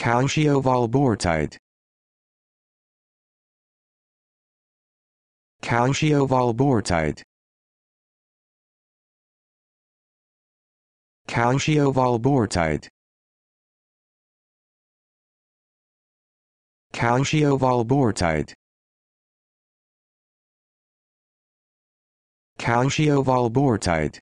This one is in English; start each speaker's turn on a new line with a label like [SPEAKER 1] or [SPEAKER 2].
[SPEAKER 1] Calciovalbortide Calciovalbortide Calciovalbortide Calciovalbortide Calciovalbortide